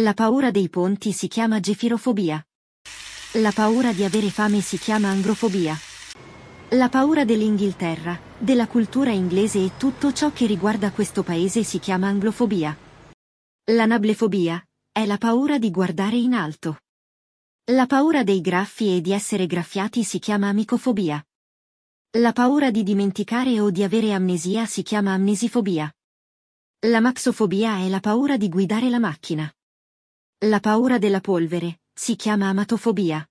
La paura dei ponti si chiama gefirofobia. La paura di avere fame si chiama angrofobia. La paura dell'Inghilterra, della cultura inglese e tutto ciò che riguarda questo paese si chiama anglofobia. La nablefobia è la paura di guardare in alto. La paura dei graffi e di essere graffiati si chiama amicofobia. La paura di dimenticare o di avere amnesia si chiama amnesifobia. La maxofobia è la paura di guidare la macchina. La paura della polvere si chiama amatofobia.